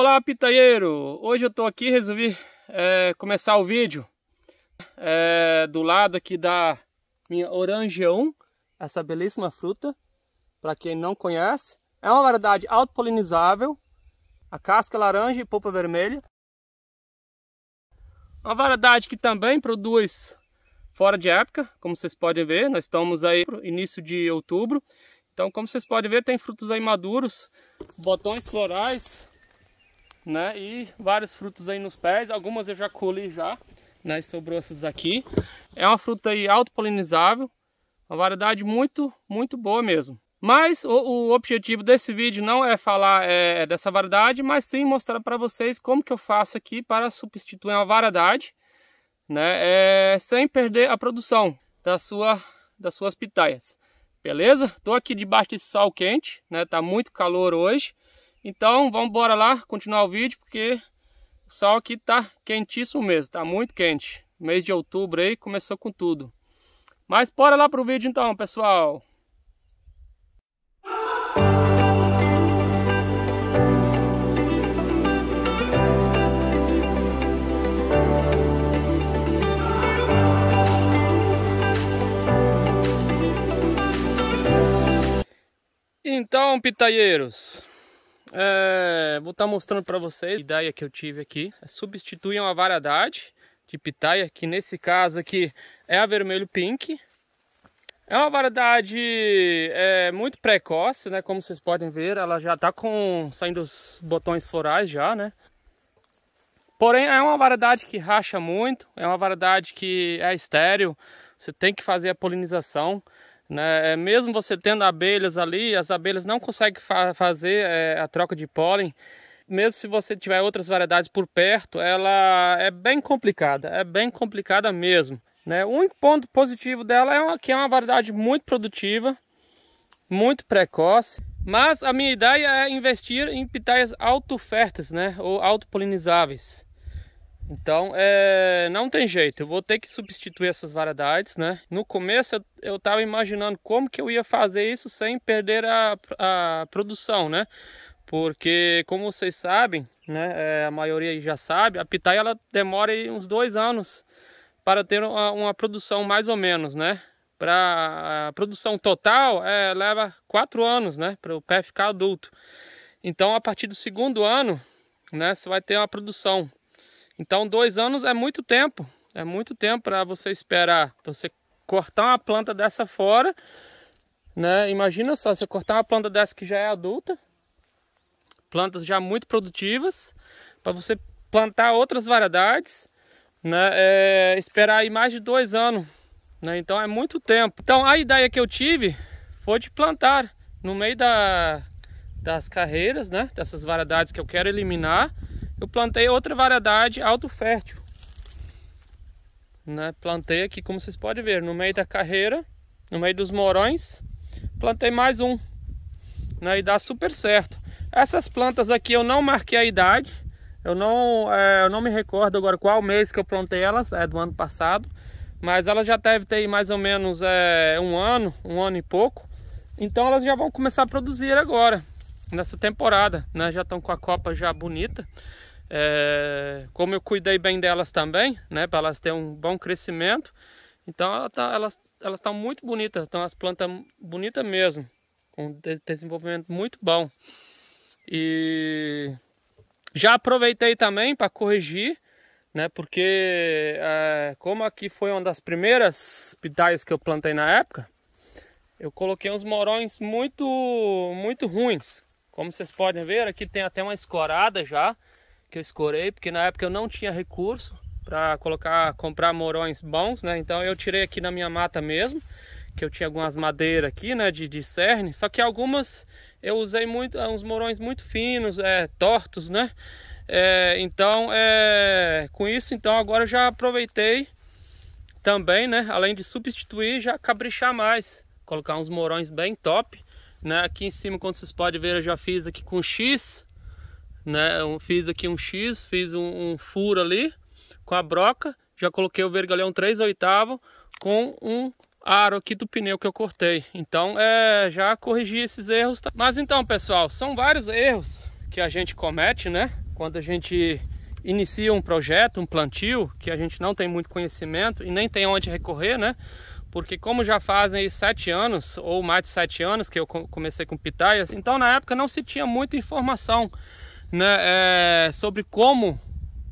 Olá pitaieiro, hoje eu estou aqui resolvi é, começar o vídeo é, do lado aqui da minha orangeon, essa belíssima fruta, para quem não conhece, é uma variedade autopolinizável, a casca laranja e polpa vermelha, uma variedade que também produz fora de época, como vocês podem ver, nós estamos aí no início de outubro, então como vocês podem ver tem frutos aí maduros, botões florais, né? E vários frutos aí nos pés, algumas eu já colhi já, né? sobrou essas aqui. É uma fruta aí autopolinizável, uma variedade muito, muito boa mesmo. Mas o, o objetivo desse vídeo não é falar é, é dessa variedade, mas sim mostrar para vocês como que eu faço aqui para substituir uma variedade, né? É, sem perder a produção da sua, das suas pitaias. Beleza? Tô aqui debaixo desse sol quente, né? Tá muito calor hoje. Então vamos embora lá, continuar o vídeo, porque o sol aqui tá quentíssimo mesmo, tá muito quente. Mês de outubro aí, começou com tudo. Mas bora lá pro vídeo então, pessoal. Então, pitaeiros, é, vou estar tá mostrando para vocês a ideia que eu tive aqui. É substituir uma variedade de pitaia, que nesse caso aqui é a vermelho pink. É uma variedade é, muito precoce, né? Como vocês podem ver, ela já está com saindo os botões florais já, né? Porém, é uma variedade que racha muito, é uma variedade que é estéril, você tem que fazer a polinização. Né? É, mesmo você tendo abelhas ali, as abelhas não conseguem fa fazer é, a troca de pólen. Mesmo se você tiver outras variedades por perto, ela é bem complicada, é bem complicada mesmo. Né? O único ponto positivo dela é uma, que é uma variedade muito produtiva, muito precoce. Mas a minha ideia é investir em pitaias autofertas, né? ou autopolinizáveis. Então, é, não tem jeito, eu vou ter que substituir essas variedades, né? No começo eu, eu imaginando como que eu ia fazer isso sem perder a, a produção, né? Porque, como vocês sabem, né, é, a maioria já sabe, a pitaia ela demora uns dois anos para ter uma, uma produção mais ou menos, né? Para a produção total, é, leva quatro anos, né? Para o pé ficar adulto. Então, a partir do segundo ano, né, você vai ter uma produção então, dois anos é muito tempo. É muito tempo para você esperar, você cortar uma planta dessa fora, né? Imagina só, você cortar uma planta dessa que já é adulta, plantas já muito produtivas, para você plantar outras variedades, né? É, esperar aí mais de dois anos, né? Então é muito tempo. Então a ideia que eu tive foi de plantar no meio da, das carreiras, né? Dessas variedades que eu quero eliminar, eu plantei outra variedade alto fértil. Né? Plantei aqui, como vocês podem ver, no meio da carreira, no meio dos morões, plantei mais um. Né? E dá super certo. Essas plantas aqui eu não marquei a idade. Eu não, é, eu não me recordo agora qual mês que eu plantei elas, é do ano passado. Mas elas já devem ter mais ou menos é, um ano, um ano e pouco. Então elas já vão começar a produzir agora, nessa temporada. Né? Já estão com a copa já bonita. É, como eu cuidei bem delas também, né? Para elas terem um bom crescimento. Então ela tá, elas elas estão muito bonitas, estão as plantas bonitas mesmo, com desenvolvimento muito bom. E já aproveitei também para corrigir, né? Porque é, como aqui foi uma das primeiras pitais que eu plantei na época, eu coloquei uns morões muito muito ruins. Como vocês podem ver, aqui tem até uma escorada já que eu escorei, porque na época eu não tinha recurso para colocar, comprar morões bons, né? Então eu tirei aqui na minha mata mesmo, que eu tinha algumas madeiras aqui, né, de, de cerne, só que algumas eu usei muito, ah, uns morões muito finos, é, tortos, né? É, então, é, com isso, então agora eu já aproveitei também, né? Além de substituir, já caprichar mais, colocar uns morões bem top, né? Aqui em cima, como vocês podem ver, eu já fiz aqui com X, né? Eu fiz aqui um X, fiz um, um furo ali com a broca, já coloquei o vergalhão 3 oitavo com um aro aqui do pneu que eu cortei. Então, é, já corrigi esses erros. Mas então, pessoal, são vários erros que a gente comete, né? Quando a gente inicia um projeto, um plantio, que a gente não tem muito conhecimento e nem tem onde recorrer, né? Porque como já fazem sete anos, ou mais de sete anos, que eu comecei com pitaias, então na época não se tinha muita informação né, é, sobre como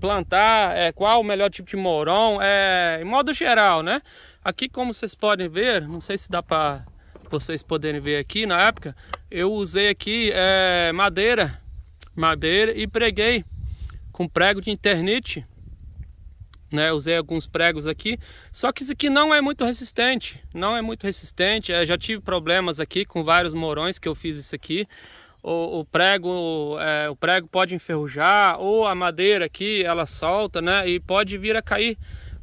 plantar, é, qual o melhor tipo de mourão, é, em modo geral, né? Aqui como vocês podem ver, não sei se dá para vocês poderem ver aqui, na época eu usei aqui é, madeira, madeira e preguei com prego de internet, né? Usei alguns pregos aqui, só que isso aqui não é muito resistente, não é muito resistente. É, já tive problemas aqui com vários morões que eu fiz isso aqui o, o prego é, o prego pode enferrujar ou a madeira aqui ela solta né e pode vir a cair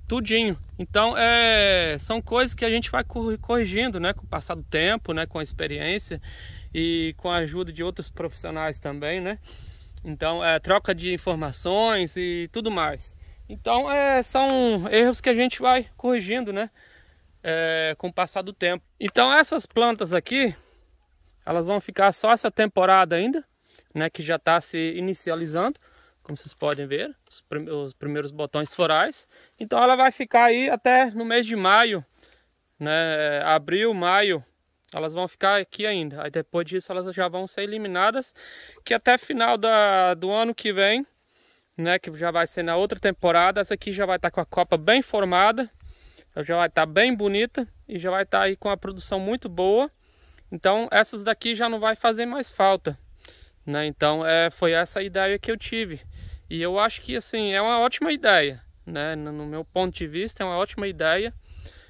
tudinho então é, são coisas que a gente vai corrigindo né com o passar do tempo né com a experiência e com a ajuda de outros profissionais também né então é troca de informações e tudo mais então é, são erros que a gente vai corrigindo né é, com o passar do tempo então essas plantas aqui elas vão ficar só essa temporada ainda, né? Que já está se inicializando, como vocês podem ver, os primeiros, os primeiros botões florais. Então ela vai ficar aí até no mês de maio, né? Abril, maio, elas vão ficar aqui ainda. Aí depois disso elas já vão ser eliminadas, que até final da, do ano que vem, né? Que já vai ser na outra temporada. Essa aqui já vai estar tá com a copa bem formada, já vai estar tá bem bonita e já vai estar tá aí com a produção muito boa. Então essas daqui já não vai fazer mais falta. Né? Então é, foi essa ideia que eu tive. E eu acho que assim é uma ótima ideia. Né? No meu ponto de vista, é uma ótima ideia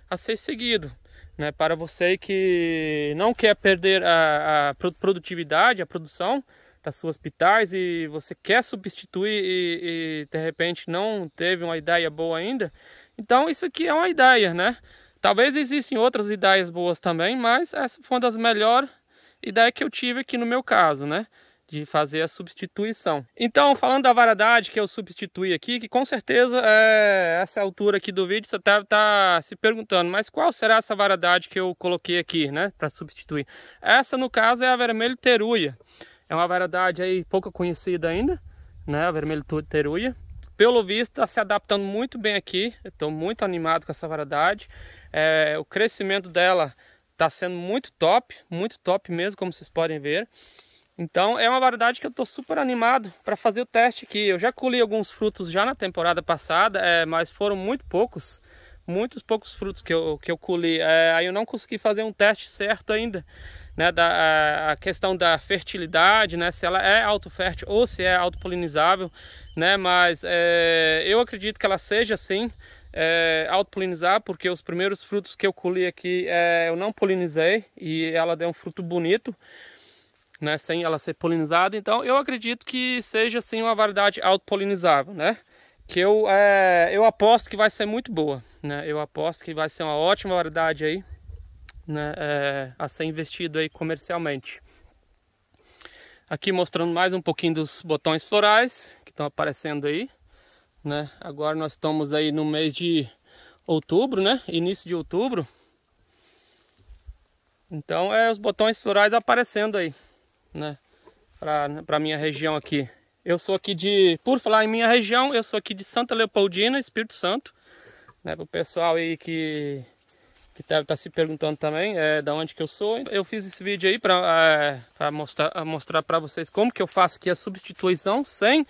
a ser seguido. Né? Para você que não quer perder a, a produtividade, a produção das suas pitais e você quer substituir e, e de repente não teve uma ideia boa ainda, então isso aqui é uma ideia, né? Talvez existem outras ideias boas também, mas essa foi uma das melhores ideias que eu tive aqui no meu caso, né? De fazer a substituição. Então, falando da variedade que eu substituí aqui, que com certeza é, essa altura aqui do vídeo você deve estar tá se perguntando, mas qual será essa variedade que eu coloquei aqui, né? Para substituir. Essa, no caso, é a vermelho teruia. É uma variedade aí pouco conhecida ainda, né? A vermelho teruia. Pelo visto, está se adaptando muito bem aqui. Estou muito animado com essa variedade. É, o crescimento dela está sendo muito top, muito top mesmo, como vocês podem ver. Então é uma variedade que eu estou super animado para fazer o teste aqui. Eu já colhi alguns frutos já na temporada passada, é, mas foram muito poucos, muitos poucos frutos que eu, que eu colhi. É, aí eu não consegui fazer um teste certo ainda, né, da a questão da fertilidade, né, se ela é autofértil ou se é autopolinizável, né, mas é, eu acredito que ela seja sim, é, autopolinizar, porque os primeiros frutos que eu colhi aqui é, eu não polinizei e ela deu um fruto bonito, né, sem ela ser polinizada. Então eu acredito que seja sim uma variedade autopolinizável, né? Que eu, é, eu aposto que vai ser muito boa, né? Eu aposto que vai ser uma ótima variedade aí, né, é, a ser investido aí comercialmente. Aqui mostrando mais um pouquinho dos botões florais que estão aparecendo aí né? Agora nós estamos aí no mês de outubro, né? Início de outubro. Então é os botões florais aparecendo aí, né? Pra, pra minha região aqui. Eu sou aqui de, por falar em minha região, eu sou aqui de Santa Leopoldina, Espírito Santo. Né? Pro pessoal aí que que deve tá, estar tá se perguntando também é da onde que eu sou. Eu fiz esse vídeo aí para é, mostrar mostrar para vocês como que eu faço aqui a substituição sem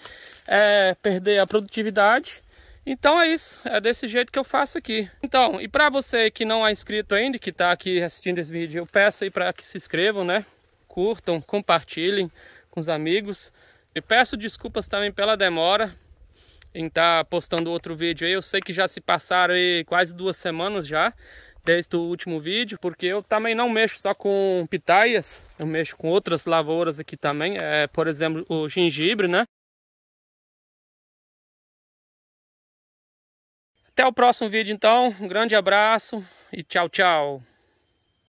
é, perder a produtividade. Então é isso, é desse jeito que eu faço aqui. Então, e para você que não é inscrito ainda, que está aqui assistindo esse vídeo, eu peço aí para que se inscrevam, né? Curtam, compartilhem com os amigos. E peço desculpas também pela demora, em estar tá postando outro vídeo aí. Eu sei que já se passaram aí quase duas semanas já, desde o último vídeo, porque eu também não mexo só com pitaias, eu mexo com outras lavouras aqui também, é, por exemplo, o gengibre, né? Até o próximo vídeo então, um grande abraço e tchau, tchau!